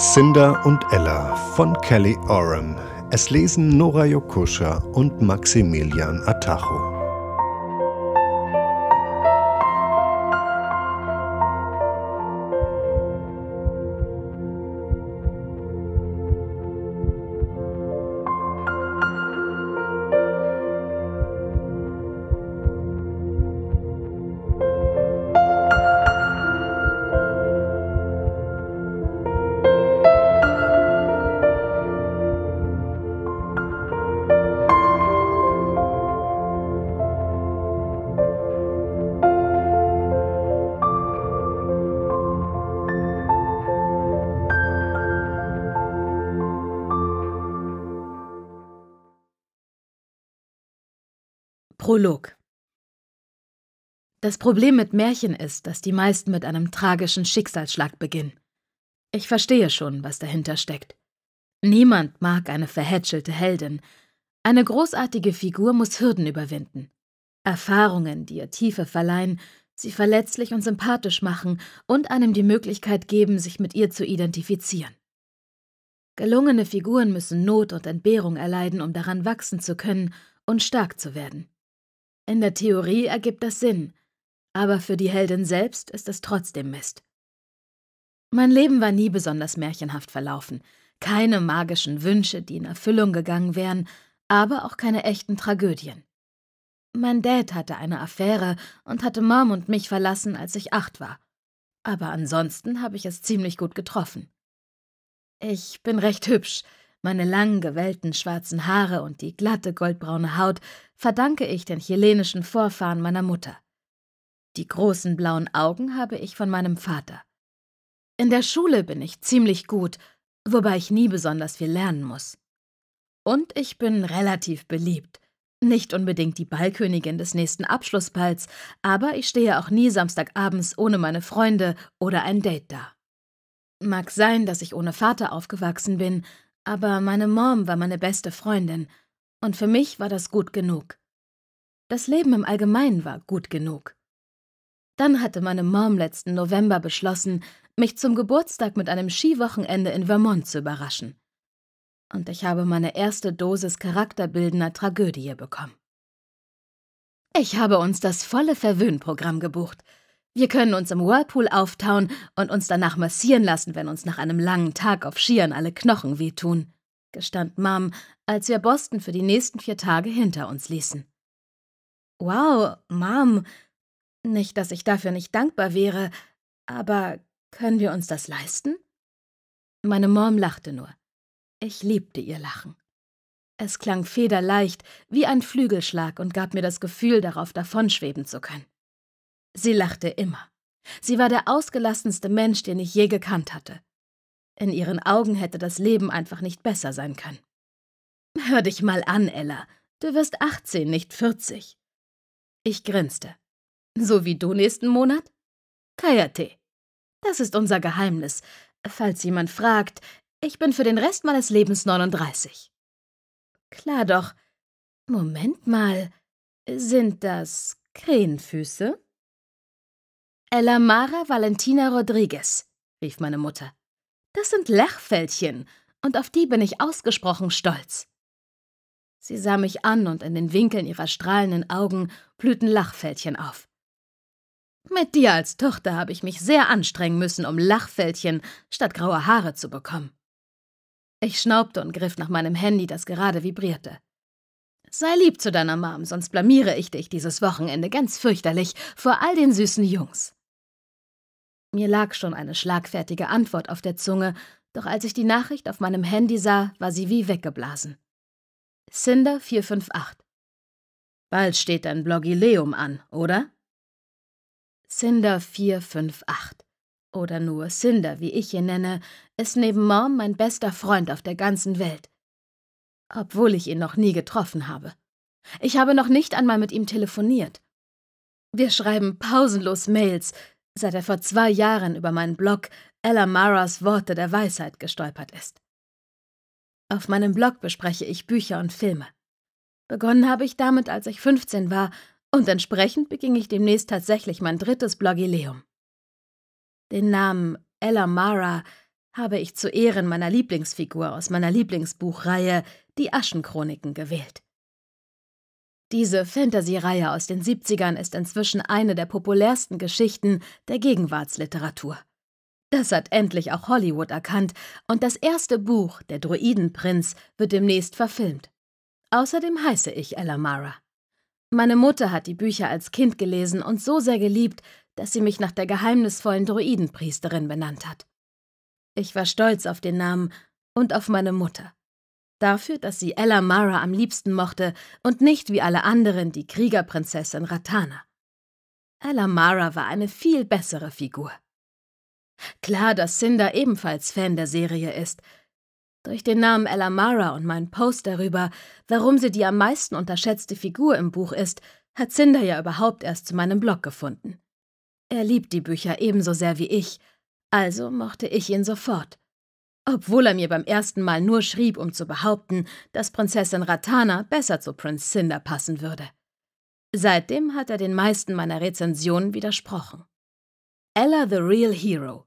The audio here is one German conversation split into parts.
Cinder und Ella von Kelly Oram. Es lesen Nora Jokuscha und Maximilian Atacho. Prolog Das Problem mit Märchen ist, dass die meisten mit einem tragischen Schicksalsschlag beginnen. Ich verstehe schon, was dahinter steckt. Niemand mag eine verhätschelte Heldin. Eine großartige Figur muss Hürden überwinden. Erfahrungen, die ihr Tiefe verleihen, sie verletzlich und sympathisch machen und einem die Möglichkeit geben, sich mit ihr zu identifizieren. Gelungene Figuren müssen Not und Entbehrung erleiden, um daran wachsen zu können und stark zu werden. In der Theorie ergibt das Sinn, aber für die Heldin selbst ist es trotzdem Mist. Mein Leben war nie besonders märchenhaft verlaufen, keine magischen Wünsche, die in Erfüllung gegangen wären, aber auch keine echten Tragödien. Mein Dad hatte eine Affäre und hatte Mom und mich verlassen, als ich acht war. Aber ansonsten habe ich es ziemlich gut getroffen. Ich bin recht hübsch, meine lang gewellten schwarzen Haare und die glatte goldbraune Haut verdanke ich den chilenischen Vorfahren meiner Mutter. Die großen blauen Augen habe ich von meinem Vater. In der Schule bin ich ziemlich gut, wobei ich nie besonders viel lernen muss. Und ich bin relativ beliebt. Nicht unbedingt die Ballkönigin des nächsten Abschlussballs, aber ich stehe auch nie Samstagabends ohne meine Freunde oder ein Date da. Mag sein, dass ich ohne Vater aufgewachsen bin, aber meine Mom war meine beste Freundin und für mich war das gut genug. Das Leben im Allgemeinen war gut genug. Dann hatte meine Mom letzten November beschlossen, mich zum Geburtstag mit einem Skiwochenende in Vermont zu überraschen. Und ich habe meine erste Dosis charakterbildender Tragödie bekommen. Ich habe uns das volle Verwöhnprogramm gebucht – wir können uns im Whirlpool auftauen und uns danach massieren lassen, wenn uns nach einem langen Tag auf Skiern alle Knochen wehtun, gestand Mom, als wir Boston für die nächsten vier Tage hinter uns ließen. Wow, Mom. Nicht, dass ich dafür nicht dankbar wäre, aber können wir uns das leisten? Meine Mom lachte nur. Ich liebte ihr Lachen. Es klang federleicht, wie ein Flügelschlag und gab mir das Gefühl, darauf davonschweben zu können. Sie lachte immer. Sie war der ausgelassenste Mensch, den ich je gekannt hatte. In ihren Augen hätte das Leben einfach nicht besser sein können. Hör dich mal an, Ella. Du wirst 18, nicht 40. Ich grinste. So wie du nächsten Monat? Kayate. Das ist unser Geheimnis. Falls jemand fragt, ich bin für den Rest meines Lebens 39. Klar doch. Moment mal. Sind das Krähenfüße? Ella Mara Valentina Rodriguez, rief meine Mutter. Das sind Lachfältchen, und auf die bin ich ausgesprochen stolz. Sie sah mich an und in den Winkeln ihrer strahlenden Augen blühten Lachfältchen auf. Mit dir als Tochter habe ich mich sehr anstrengen müssen, um Lachfältchen statt graue Haare zu bekommen. Ich schnaubte und griff nach meinem Handy, das gerade vibrierte. Sei lieb zu deiner Mom, sonst blamiere ich dich dieses Wochenende ganz fürchterlich vor all den süßen Jungs. Mir lag schon eine schlagfertige Antwort auf der Zunge, doch als ich die Nachricht auf meinem Handy sah, war sie wie weggeblasen. Cinder 458 Bald steht dein Blogileum an, oder? Cinder 458 oder nur Cinder, wie ich ihn nenne, ist neben Mom mein bester Freund auf der ganzen Welt. Obwohl ich ihn noch nie getroffen habe. Ich habe noch nicht einmal mit ihm telefoniert. Wir schreiben pausenlos Mails, seit er vor zwei Jahren über meinen Blog Ella Maras Worte der Weisheit gestolpert ist. Auf meinem Blog bespreche ich Bücher und Filme. Begonnen habe ich damit, als ich 15 war, und entsprechend beging ich demnächst tatsächlich mein drittes Blogileum. Den Namen Ella Mara habe ich zu Ehren meiner Lieblingsfigur aus meiner Lieblingsbuchreihe Die Aschenchroniken gewählt. Diese Fantasy-Reihe aus den 70ern ist inzwischen eine der populärsten Geschichten der Gegenwartsliteratur. Das hat endlich auch Hollywood erkannt und das erste Buch, Der Druidenprinz, wird demnächst verfilmt. Außerdem heiße ich Ella Mara. Meine Mutter hat die Bücher als Kind gelesen und so sehr geliebt, dass sie mich nach der geheimnisvollen Druidenpriesterin benannt hat. Ich war stolz auf den Namen und auf meine Mutter. Dafür, dass sie Ella Mara am liebsten mochte und nicht wie alle anderen die Kriegerprinzessin Ratana. Ella Mara war eine viel bessere Figur. Klar, dass Cinder ebenfalls Fan der Serie ist. Durch den Namen Ella Mara und meinen Post darüber, warum sie die am meisten unterschätzte Figur im Buch ist, hat Cinder ja überhaupt erst zu meinem Blog gefunden. Er liebt die Bücher ebenso sehr wie ich, also mochte ich ihn sofort obwohl er mir beim ersten Mal nur schrieb, um zu behaupten, dass Prinzessin Ratana besser zu Prinz Cinder passen würde. Seitdem hat er den meisten meiner Rezensionen widersprochen. Ella the Real Hero.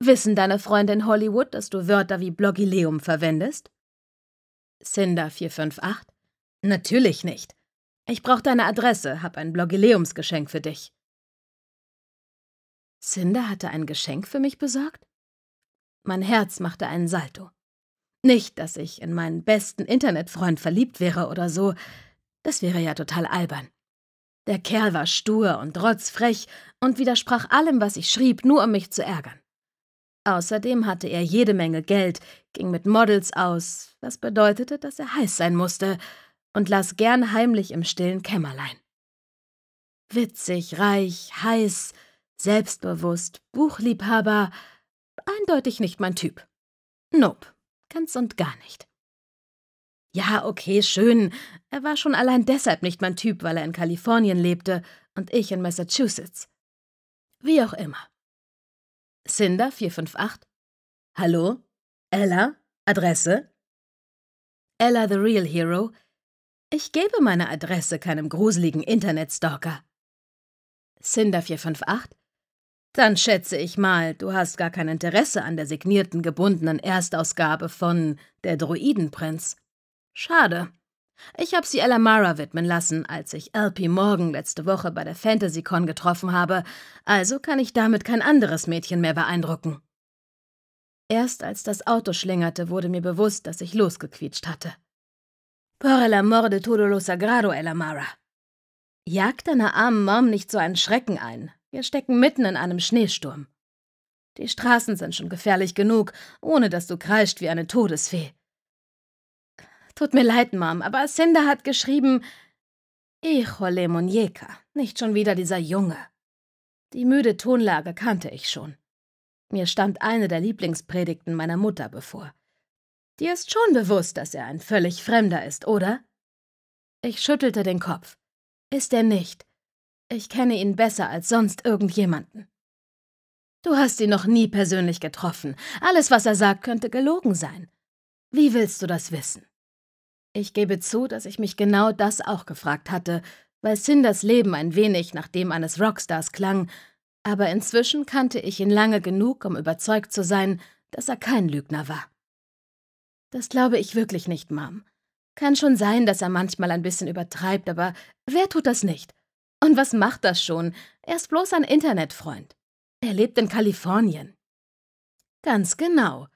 Wissen deine Freunde in Hollywood, dass du Wörter wie Blogileum verwendest? Cinder 458. Natürlich nicht. Ich brauche deine Adresse, hab ein Blogileumsgeschenk für dich. Cinder hatte ein Geschenk für mich besorgt? Mein Herz machte einen Salto. Nicht, dass ich in meinen besten Internetfreund verliebt wäre oder so. Das wäre ja total albern. Der Kerl war stur und trotzfrech und widersprach allem, was ich schrieb, nur um mich zu ärgern. Außerdem hatte er jede Menge Geld, ging mit Models aus, was bedeutete, dass er heiß sein musste, und las gern heimlich im stillen Kämmerlein. Witzig, reich, heiß, selbstbewusst, Buchliebhaber – Eindeutig nicht mein Typ. Nope, ganz und gar nicht. Ja, okay, schön. Er war schon allein deshalb nicht mein Typ, weil er in Kalifornien lebte und ich in Massachusetts. Wie auch immer. Cinder 458. Hallo? Ella? Adresse? Ella the Real Hero. Ich gebe meine Adresse keinem gruseligen Internetstalker. Cinder 458. Dann schätze ich mal, du hast gar kein Interesse an der signierten gebundenen Erstausgabe von Der Druidenprinz. Schade. Ich habe sie Ella Mara widmen lassen, als ich LP Morgan letzte Woche bei der FantasyCon getroffen habe, also kann ich damit kein anderes Mädchen mehr beeindrucken. Erst als das Auto schlingerte, wurde mir bewusst, dass ich losgequietscht hatte. Por el amor de todo lo sagrado, Ella Mara. Jag deiner armen Mom nicht so einen Schrecken ein, wir stecken mitten in einem Schneesturm. Die Straßen sind schon gefährlich genug, ohne dass du kreischt wie eine Todesfee. Tut mir leid, Mom, aber Cinder hat geschrieben, Ejole Muñeca, nicht schon wieder dieser Junge. Die müde Tonlage kannte ich schon. Mir stand eine der Lieblingspredigten meiner Mutter bevor. Dir ist schon bewusst, dass er ein völlig Fremder ist, oder? Ich schüttelte den Kopf. Ist er nicht. Ich kenne ihn besser als sonst irgendjemanden. Du hast ihn noch nie persönlich getroffen. Alles, was er sagt, könnte gelogen sein. Wie willst du das wissen? Ich gebe zu, dass ich mich genau das auch gefragt hatte, weil Cinders Leben ein wenig nach dem eines Rockstars klang, aber inzwischen kannte ich ihn lange genug, um überzeugt zu sein, dass er kein Lügner war. Das glaube ich wirklich nicht, Mom. Kann schon sein, dass er manchmal ein bisschen übertreibt, aber wer tut das nicht? Und was macht das schon? Er ist bloß ein Internetfreund. Er lebt in Kalifornien. Ganz genau.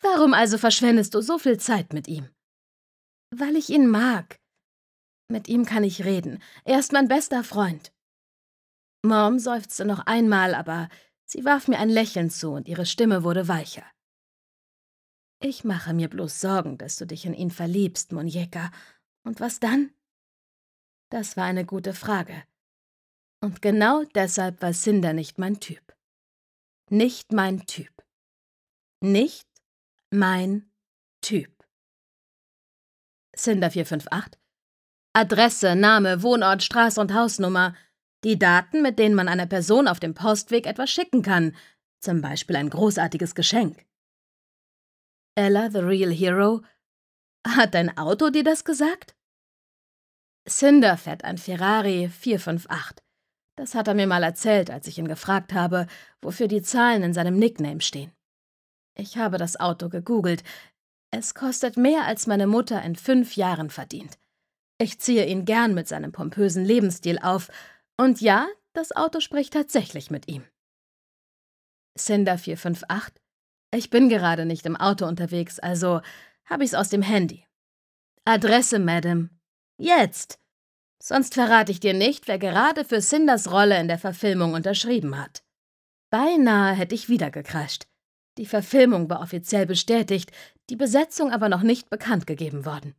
Warum also verschwendest du so viel Zeit mit ihm? Weil ich ihn mag. Mit ihm kann ich reden. Er ist mein bester Freund. Mom seufzte noch einmal, aber sie warf mir ein Lächeln zu und ihre Stimme wurde weicher. Ich mache mir bloß Sorgen, dass du dich in ihn verliebst, Monjeka. Und was dann? Das war eine gute Frage. Und genau deshalb war Cinder nicht mein Typ. Nicht mein Typ. Nicht mein Typ. Cinder 458. Adresse, Name, Wohnort, Straße und Hausnummer. Die Daten, mit denen man einer Person auf dem Postweg etwas schicken kann. Zum Beispiel ein großartiges Geschenk. Ella, the real hero. Hat dein Auto dir das gesagt? Cinder fährt ein Ferrari 458. Das hat er mir mal erzählt, als ich ihn gefragt habe, wofür die Zahlen in seinem Nickname stehen. Ich habe das Auto gegoogelt. Es kostet mehr, als meine Mutter in fünf Jahren verdient. Ich ziehe ihn gern mit seinem pompösen Lebensstil auf. Und ja, das Auto spricht tatsächlich mit ihm. Cinder 458? Ich bin gerade nicht im Auto unterwegs, also habe ich's aus dem Handy. Adresse, Madame. Jetzt! Sonst verrate ich dir nicht, wer gerade für Cinders Rolle in der Verfilmung unterschrieben hat. Beinahe hätte ich wieder gekrascht. Die Verfilmung war offiziell bestätigt, die Besetzung aber noch nicht bekannt gegeben worden.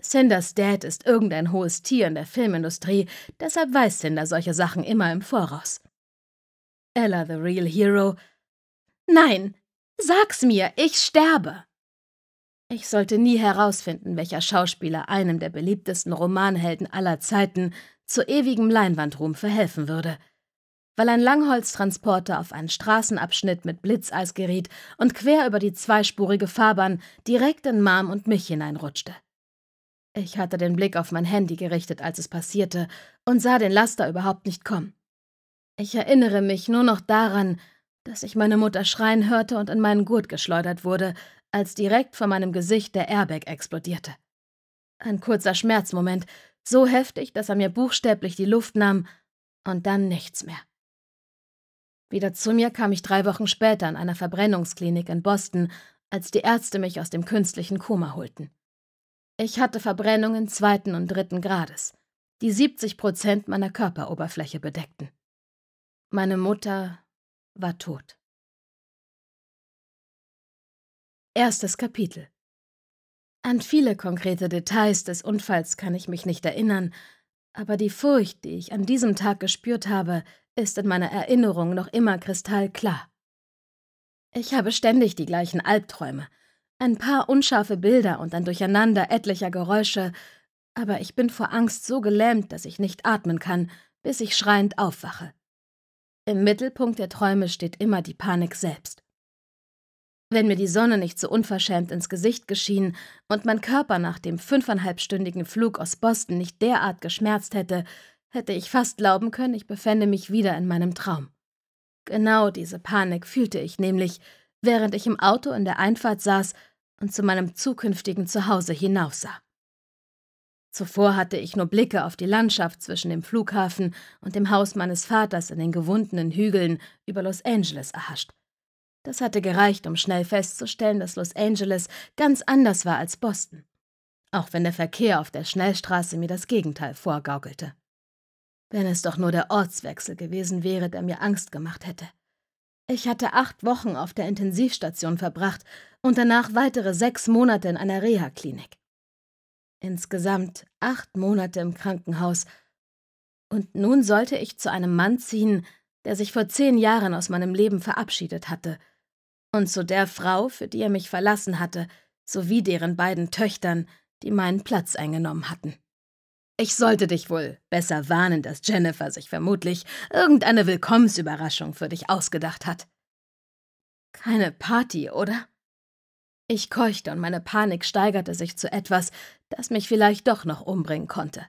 Cinders Dad ist irgendein hohes Tier in der Filmindustrie, deshalb weiß Cinder solche Sachen immer im Voraus. Ella the Real Hero. Nein, sag's mir, ich sterbe. Ich sollte nie herausfinden, welcher Schauspieler einem der beliebtesten Romanhelden aller Zeiten zu ewigem Leinwandruhm verhelfen würde. Weil ein Langholztransporter auf einen Straßenabschnitt mit Blitzeis geriet und quer über die zweispurige Fahrbahn direkt in Mom und mich hineinrutschte. Ich hatte den Blick auf mein Handy gerichtet, als es passierte, und sah den Laster überhaupt nicht kommen. Ich erinnere mich nur noch daran, dass ich meine Mutter schreien hörte und in meinen Gurt geschleudert wurde, als direkt vor meinem Gesicht der Airbag explodierte. Ein kurzer Schmerzmoment, so heftig, dass er mir buchstäblich die Luft nahm und dann nichts mehr. Wieder zu mir kam ich drei Wochen später in einer Verbrennungsklinik in Boston, als die Ärzte mich aus dem künstlichen Koma holten. Ich hatte Verbrennungen zweiten und dritten Grades, die 70 Prozent meiner Körperoberfläche bedeckten. Meine Mutter war tot. Erstes Kapitel. An viele konkrete Details des Unfalls kann ich mich nicht erinnern, aber die Furcht, die ich an diesem Tag gespürt habe, ist in meiner Erinnerung noch immer kristallklar. Ich habe ständig die gleichen Albträume, ein paar unscharfe Bilder und ein Durcheinander etlicher Geräusche, aber ich bin vor Angst so gelähmt, dass ich nicht atmen kann, bis ich schreiend aufwache. Im Mittelpunkt der Träume steht immer die Panik selbst wenn mir die Sonne nicht so unverschämt ins Gesicht geschienen und mein Körper nach dem fünfeinhalbstündigen Flug aus Boston nicht derart geschmerzt hätte, hätte ich fast glauben können, ich befände mich wieder in meinem Traum. Genau diese Panik fühlte ich nämlich, während ich im Auto in der Einfahrt saß und zu meinem zukünftigen Zuhause hinaufsah. Zuvor hatte ich nur Blicke auf die Landschaft zwischen dem Flughafen und dem Haus meines Vaters in den gewundenen Hügeln über Los Angeles erhascht. Das hatte gereicht, um schnell festzustellen, dass Los Angeles ganz anders war als Boston, auch wenn der Verkehr auf der Schnellstraße mir das Gegenteil vorgaukelte. Wenn es doch nur der Ortswechsel gewesen wäre, der mir Angst gemacht hätte. Ich hatte acht Wochen auf der Intensivstation verbracht und danach weitere sechs Monate in einer Reha-Klinik. Insgesamt acht Monate im Krankenhaus. Und nun sollte ich zu einem Mann ziehen, der sich vor zehn Jahren aus meinem Leben verabschiedet hatte, und zu der Frau, für die er mich verlassen hatte, sowie deren beiden Töchtern, die meinen Platz eingenommen hatten. Ich sollte dich wohl besser warnen, dass Jennifer sich vermutlich irgendeine Willkommensüberraschung für dich ausgedacht hat. Keine Party, oder? Ich keuchte und meine Panik steigerte sich zu etwas, das mich vielleicht doch noch umbringen konnte.